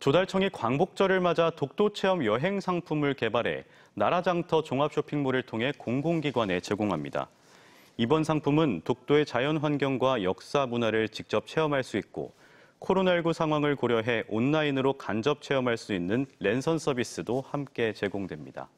조달청이 광복절을 맞아 독도 체험 여행 상품을 개발해 나라장터 종합 쇼핑몰을 통해 공공기관에 제공합니다. 이번 상품은 독도의 자연 환경과 역사 문화를 직접 체험할 수 있고 코로나19 상황을 고려해 온라인으로 간접 체험할 수 있는 랜선 서비스도 함께 제공됩니다.